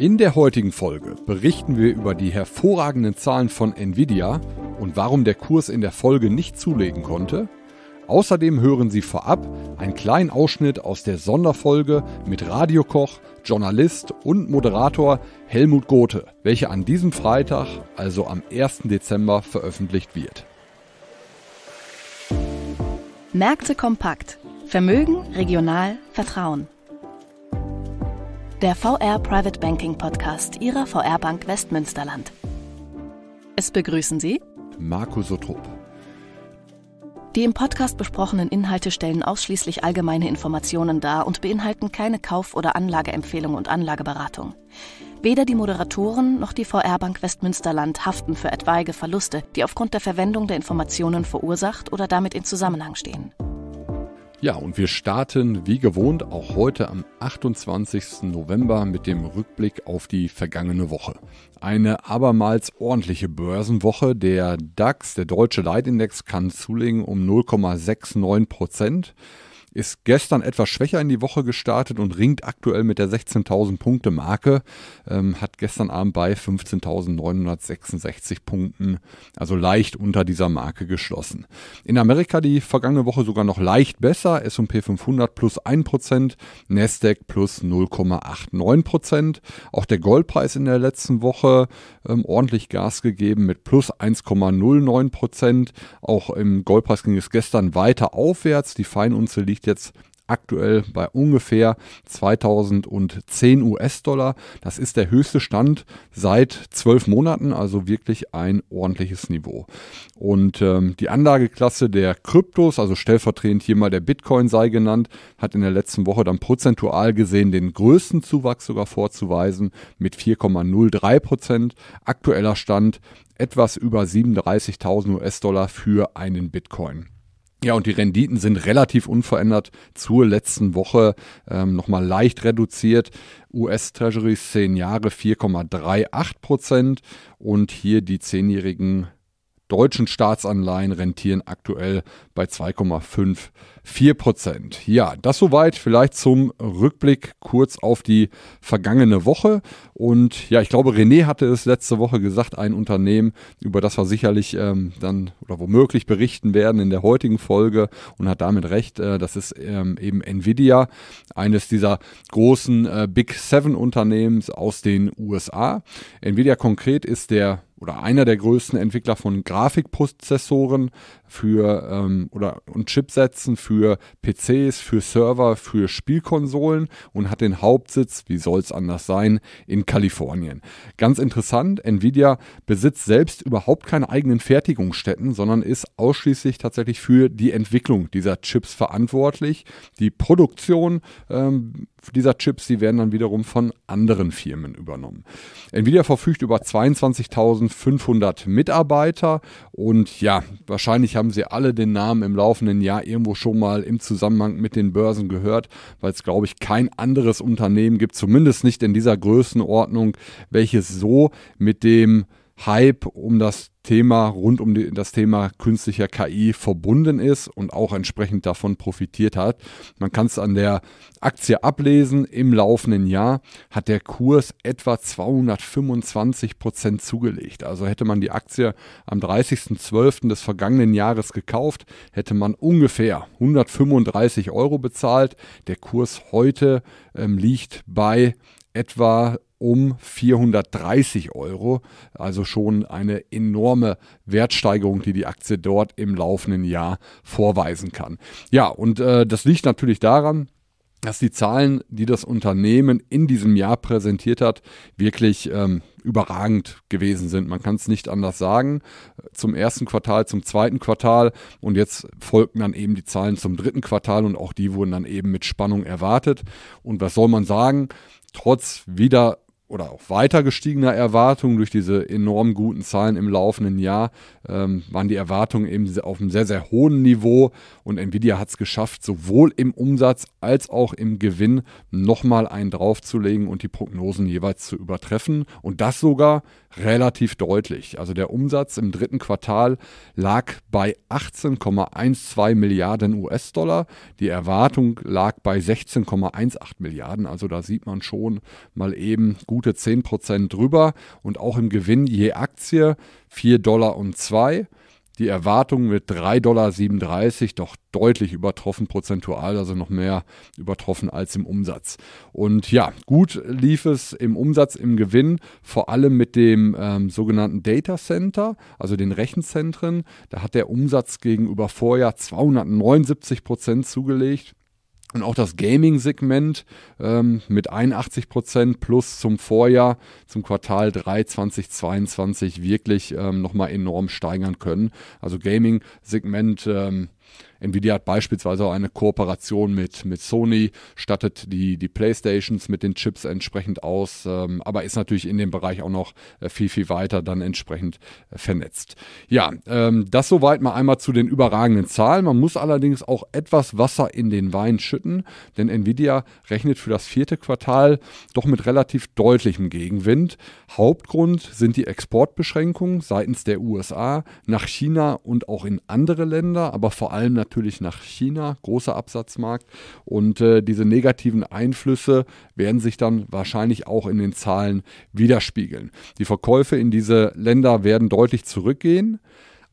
In der heutigen Folge berichten wir über die hervorragenden Zahlen von Nvidia und warum der Kurs in der Folge nicht zulegen konnte. Außerdem hören Sie vorab einen kleinen Ausschnitt aus der Sonderfolge mit Radiokoch, Journalist und Moderator Helmut Gothe, welche an diesem Freitag, also am 1. Dezember, veröffentlicht wird. Märkte kompakt. Vermögen, regional, Vertrauen. Der VR Private Banking Podcast Ihrer VR Bank Westmünsterland. Es begrüßen Sie Markus Sotrop. Die im Podcast besprochenen Inhalte stellen ausschließlich allgemeine Informationen dar und beinhalten keine Kauf- oder Anlageempfehlung und Anlageberatung. Weder die Moderatoren noch die VR Bank Westmünsterland haften für etwaige Verluste, die aufgrund der Verwendung der Informationen verursacht oder damit in Zusammenhang stehen. Ja, und wir starten wie gewohnt auch heute am 28. November mit dem Rückblick auf die vergangene Woche. Eine abermals ordentliche Börsenwoche. Der DAX, der deutsche Leitindex, kann zulegen um 0,69 Prozent ist gestern etwas schwächer in die Woche gestartet und ringt aktuell mit der 16.000 Punkte Marke. Ähm, hat gestern Abend bei 15.966 Punkten, also leicht unter dieser Marke geschlossen. In Amerika die vergangene Woche sogar noch leicht besser. S&P 500 plus 1%, Nasdaq plus 0,89%. Auch der Goldpreis in der letzten Woche ähm, ordentlich Gas gegeben mit plus 1,09%. Auch im Goldpreis ging es gestern weiter aufwärts. Die Feinunze liegt liegt jetzt aktuell bei ungefähr 2010 US-Dollar. Das ist der höchste Stand seit zwölf Monaten, also wirklich ein ordentliches Niveau. Und ähm, die Anlageklasse der Kryptos, also stellvertretend hier mal der Bitcoin sei genannt, hat in der letzten Woche dann prozentual gesehen den größten Zuwachs sogar vorzuweisen mit 4,03 Prozent. Aktueller Stand etwas über 37.000 US-Dollar für einen Bitcoin. Ja, und die Renditen sind relativ unverändert zur letzten Woche, ähm, nochmal leicht reduziert. US-Treasuries 10 Jahre 4,38 Prozent und hier die 10-jährigen deutschen Staatsanleihen rentieren aktuell bei 2,54 Prozent. Ja, das soweit vielleicht zum Rückblick kurz auf die vergangene Woche. Und ja, ich glaube, René hatte es letzte Woche gesagt, ein Unternehmen, über das wir sicherlich ähm, dann oder womöglich berichten werden in der heutigen Folge und hat damit recht, äh, das ist ähm, eben Nvidia, eines dieser großen äh, Big Seven Unternehmens aus den USA. Nvidia konkret ist der oder einer der größten Entwickler von Grafikprozessoren für ähm, oder und Chipsätzen für PCs, für Server, für Spielkonsolen und hat den Hauptsitz, wie soll es anders sein, in Kalifornien. Ganz interessant, Nvidia besitzt selbst überhaupt keine eigenen Fertigungsstätten, sondern ist ausschließlich tatsächlich für die Entwicklung dieser Chips verantwortlich. Die Produktion ähm, dieser Chips, die werden dann wiederum von anderen Firmen übernommen. Nvidia verfügt über 22.500 Mitarbeiter und ja, wahrscheinlich haben sie alle den Namen im laufenden Jahr irgendwo schon mal im Zusammenhang mit den Börsen gehört, weil es glaube ich kein anderes Unternehmen gibt, zumindest nicht in dieser Größenordnung, welches so mit dem Hype um das Thema rund um die, das Thema künstlicher KI verbunden ist und auch entsprechend davon profitiert hat. Man kann es an der Aktie ablesen. Im laufenden Jahr hat der Kurs etwa 225 Prozent zugelegt. Also hätte man die Aktie am 30.12. des vergangenen Jahres gekauft, hätte man ungefähr 135 Euro bezahlt. Der Kurs heute ähm, liegt bei etwa um 430 Euro. Also schon eine enorme Wertsteigerung, die die Aktie dort im laufenden Jahr vorweisen kann. Ja, und äh, das liegt natürlich daran, dass die Zahlen, die das Unternehmen in diesem Jahr präsentiert hat, wirklich ähm, überragend gewesen sind. Man kann es nicht anders sagen. Zum ersten Quartal, zum zweiten Quartal und jetzt folgten dann eben die Zahlen zum dritten Quartal und auch die wurden dann eben mit Spannung erwartet. Und was soll man sagen? Trotz wieder oder auch weiter gestiegener Erwartungen durch diese enorm guten Zahlen im laufenden Jahr ähm, waren die Erwartungen eben auf einem sehr, sehr hohen Niveau und Nvidia hat es geschafft, sowohl im Umsatz als auch im Gewinn nochmal einen draufzulegen und die Prognosen jeweils zu übertreffen und das sogar relativ deutlich. Also der Umsatz im dritten Quartal lag bei 18,12 Milliarden US-Dollar, die Erwartung lag bei 16,18 Milliarden, also da sieht man schon mal eben gut gute 10% drüber und auch im Gewinn je Aktie 4,02 Dollar Die Erwartung mit 3,37 Dollar doch deutlich übertroffen prozentual, also noch mehr übertroffen als im Umsatz. Und ja, gut lief es im Umsatz, im Gewinn, vor allem mit dem ähm, sogenannten Data Center, also den Rechenzentren. Da hat der Umsatz gegenüber Vorjahr 279 Prozent zugelegt. Und auch das Gaming-Segment ähm, mit 81 Prozent plus zum Vorjahr, zum Quartal 3 2022 wirklich ähm, nochmal enorm steigern können. Also Gaming-Segment ähm, Nvidia hat beispielsweise auch eine Kooperation mit, mit Sony, stattet die, die Playstations mit den Chips entsprechend aus, ähm, aber ist natürlich in dem Bereich auch noch äh, viel, viel weiter dann entsprechend äh, vernetzt. Ja, ähm, das soweit mal einmal zu den überragenden Zahlen. Man muss allerdings auch etwas Wasser in den Wein schütten, denn Nvidia rechnet für das vierte Quartal doch mit relativ deutlichem Gegenwind. Hauptgrund sind die Exportbeschränkungen seitens der USA nach China und auch in andere Länder, aber vor allem natürlich natürlich nach China, großer Absatzmarkt. Und äh, diese negativen Einflüsse werden sich dann wahrscheinlich auch in den Zahlen widerspiegeln. Die Verkäufe in diese Länder werden deutlich zurückgehen.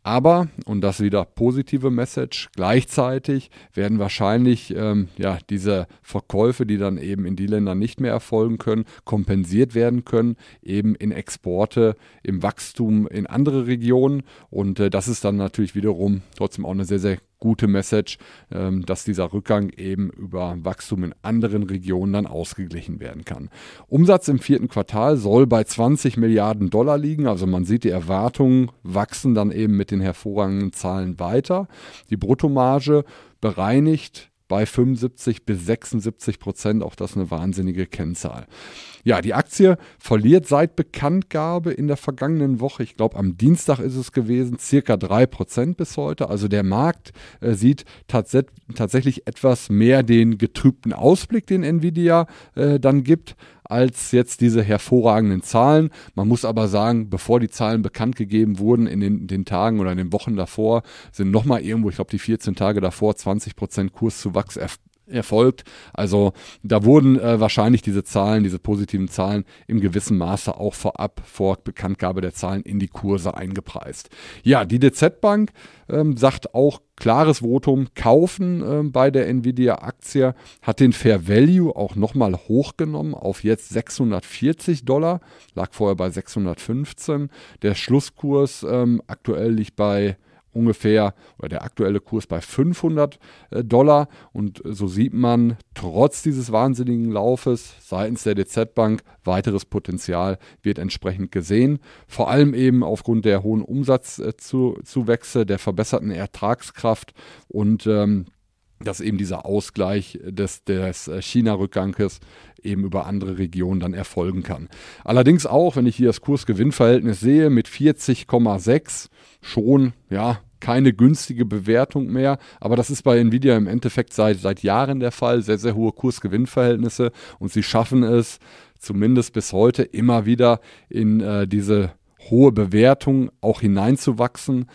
Aber, und das wieder positive Message, gleichzeitig werden wahrscheinlich ähm, ja, diese Verkäufe, die dann eben in die Länder nicht mehr erfolgen können, kompensiert werden können, eben in Exporte, im Wachstum in andere Regionen. Und äh, das ist dann natürlich wiederum trotzdem auch eine sehr, sehr gute Message, ähm, dass dieser Rückgang eben über Wachstum in anderen Regionen dann ausgeglichen werden kann. Umsatz im vierten Quartal soll bei 20 Milliarden Dollar liegen, also man sieht, die Erwartungen wachsen dann eben mit den hervorragenden Zahlen weiter. Die Bruttomarge bereinigt bei 75 bis 76 Prozent. Auch das eine wahnsinnige Kennzahl. Ja, die Aktie verliert seit Bekanntgabe in der vergangenen Woche, ich glaube am Dienstag ist es gewesen, circa 3 Prozent bis heute. Also der Markt äh, sieht tats tatsächlich etwas mehr den getrübten Ausblick, den Nvidia äh, dann gibt, als jetzt diese hervorragenden Zahlen. Man muss aber sagen, bevor die Zahlen bekannt gegeben wurden, in den, den Tagen oder in den Wochen davor, sind nochmal irgendwo, ich glaube, die 14 Tage davor 20% Kurszuwachs erfolgt. Also da wurden äh, wahrscheinlich diese Zahlen, diese positiven Zahlen im gewissen Maße auch vorab vor Bekanntgabe der Zahlen in die Kurse eingepreist. Ja, die DZ Bank ähm, sagt auch klares Votum kaufen ähm, bei der Nvidia-Aktie, hat den Fair Value auch nochmal hochgenommen auf jetzt 640 Dollar, lag vorher bei 615. Der Schlusskurs ähm, aktuell liegt bei ungefähr oder der aktuelle Kurs bei 500 äh, Dollar. Und äh, so sieht man trotz dieses wahnsinnigen Laufes seitens der DZ Bank weiteres Potenzial wird entsprechend gesehen. Vor allem eben aufgrund der hohen Umsatzzuwächse, äh, der verbesserten Ertragskraft und ähm, dass eben dieser Ausgleich des, des China-Rückganges eben über andere Regionen dann erfolgen kann. Allerdings auch, wenn ich hier das Kursgewinnverhältnis sehe, mit 40,6 schon, ja, keine günstige Bewertung mehr. Aber das ist bei Nvidia im Endeffekt seit, seit Jahren der Fall. Sehr, sehr hohe Kursgewinnverhältnisse und sie schaffen es zumindest bis heute immer wieder in äh, diese hohe Bewertung auch hineinzuwachsen.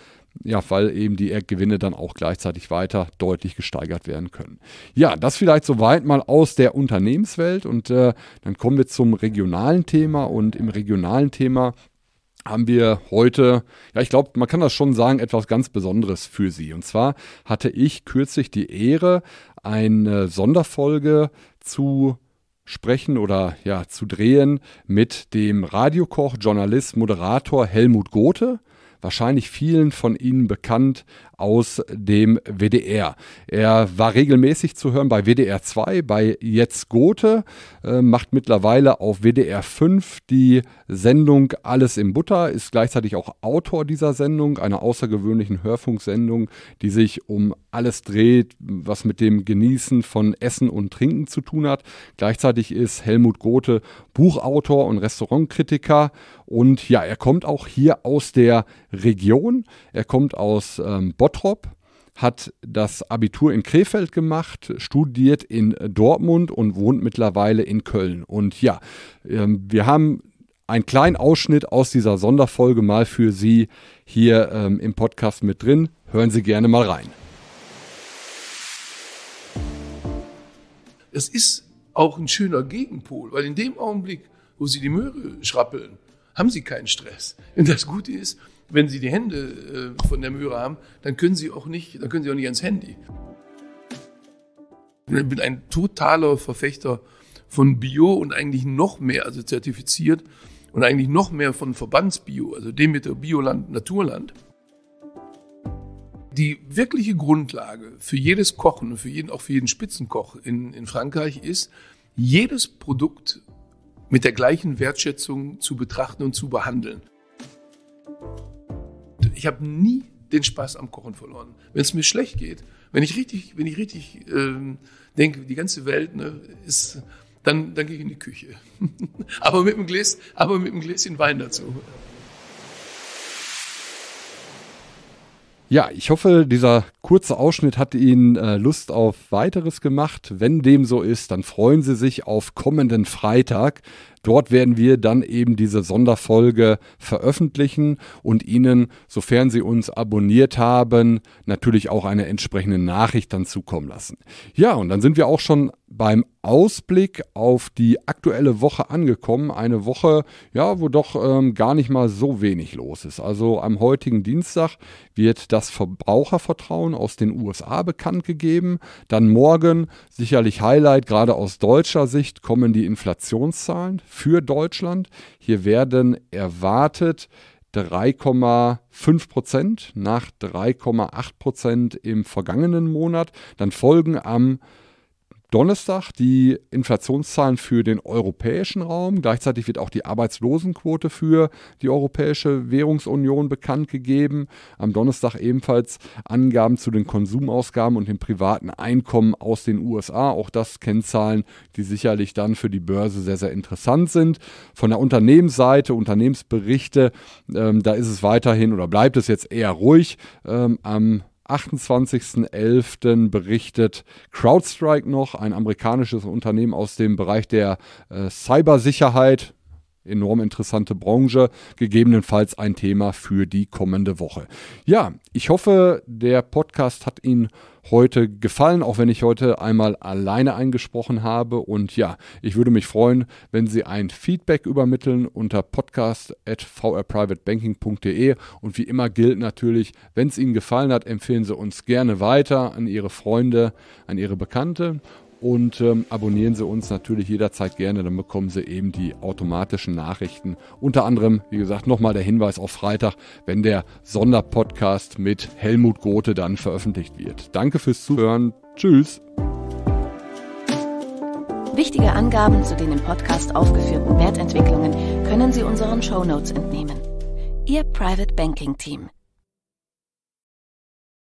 Ja, weil eben die Gewinne dann auch gleichzeitig weiter deutlich gesteigert werden können. Ja, das vielleicht soweit mal aus der Unternehmenswelt und äh, dann kommen wir zum regionalen Thema und im regionalen Thema haben wir heute, ja, ich glaube, man kann das schon sagen, etwas ganz Besonderes für Sie. Und zwar hatte ich kürzlich die Ehre, eine Sonderfolge zu sprechen oder ja zu drehen mit dem Radiokoch, Journalist, Moderator Helmut Gothe wahrscheinlich vielen von Ihnen bekannt aus dem WDR. Er war regelmäßig zu hören bei WDR 2, bei Jetzt Gote, äh, macht mittlerweile auf WDR 5 die Sendung Alles im Butter, ist gleichzeitig auch Autor dieser Sendung, einer außergewöhnlichen Hörfunksendung, die sich um alles dreht, was mit dem Genießen von Essen und Trinken zu tun hat. Gleichzeitig ist Helmut Gote Buchautor und Restaurantkritiker und ja, er kommt auch hier aus der Region. Er kommt aus ähm, Bottrop, hat das Abitur in Krefeld gemacht, studiert in Dortmund und wohnt mittlerweile in Köln. Und ja, ähm, wir haben einen kleinen Ausschnitt aus dieser Sonderfolge mal für Sie hier ähm, im Podcast mit drin. Hören Sie gerne mal rein. Es ist auch ein schöner Gegenpol, weil in dem Augenblick, wo Sie die Möhre schrappeln, haben sie keinen Stress. Und das Gute ist, wenn sie die Hände äh, von der Möhre haben, dann können sie auch nicht, dann können sie auch nicht ans Handy. Ich bin ein totaler Verfechter von Bio und eigentlich noch mehr, also zertifiziert und eigentlich noch mehr von Verbandsbio, also dem mit der Bioland, Naturland. Die wirkliche Grundlage für jedes Kochen für jeden, auch für jeden Spitzenkoch in, in Frankreich ist, jedes Produkt mit der gleichen Wertschätzung zu betrachten und zu behandeln. Ich habe nie den Spaß am Kochen verloren. Wenn es mir schlecht geht, wenn ich richtig, wenn ich richtig ähm, denke, die ganze Welt ne, ist, dann, dann gehe ich in die Küche. aber, mit einem Gläs, aber mit einem Gläschen Wein dazu. Ja, ich hoffe, dieser kurze Ausschnitt hat Ihnen äh, Lust auf weiteres gemacht. Wenn dem so ist, dann freuen Sie sich auf kommenden Freitag. Dort werden wir dann eben diese Sonderfolge veröffentlichen und Ihnen, sofern Sie uns abonniert haben, natürlich auch eine entsprechende Nachricht dann zukommen lassen. Ja, und dann sind wir auch schon beim Ausblick auf die aktuelle Woche angekommen. Eine Woche, ja, wo doch ähm, gar nicht mal so wenig los ist. Also am heutigen Dienstag wird das Verbrauchervertrauen aus den USA bekannt gegeben. Dann morgen sicherlich Highlight, gerade aus deutscher Sicht, kommen die Inflationszahlen für Deutschland. Hier werden erwartet 3,5 Prozent nach 3,8 Prozent im vergangenen Monat. Dann folgen am Donnerstag die Inflationszahlen für den europäischen Raum. Gleichzeitig wird auch die Arbeitslosenquote für die Europäische Währungsunion bekannt gegeben. Am Donnerstag ebenfalls Angaben zu den Konsumausgaben und dem privaten Einkommen aus den USA. Auch das Kennzahlen, die sicherlich dann für die Börse sehr, sehr interessant sind. Von der Unternehmensseite, Unternehmensberichte, ähm, da ist es weiterhin oder bleibt es jetzt eher ruhig. Ähm, am 28.11. berichtet CrowdStrike noch, ein amerikanisches Unternehmen aus dem Bereich der äh, Cybersicherheit, enorm interessante Branche, gegebenenfalls ein Thema für die kommende Woche. Ja, ich hoffe, der Podcast hat Ihnen heute gefallen, auch wenn ich heute einmal alleine eingesprochen habe. Und ja, ich würde mich freuen, wenn Sie ein Feedback übermitteln unter podcast.vrprivatebanking.de. Und wie immer gilt natürlich, wenn es Ihnen gefallen hat, empfehlen Sie uns gerne weiter an Ihre Freunde, an Ihre Bekannte und ähm, abonnieren Sie uns natürlich jederzeit gerne, dann bekommen Sie eben die automatischen Nachrichten. Unter anderem, wie gesagt, nochmal der Hinweis auf Freitag, wenn der Sonderpodcast mit Helmut Gothe dann veröffentlicht wird. Danke fürs Zuhören. Tschüss. Wichtige Angaben zu den im Podcast aufgeführten Wertentwicklungen können Sie unseren Shownotes entnehmen. Ihr Private Banking Team.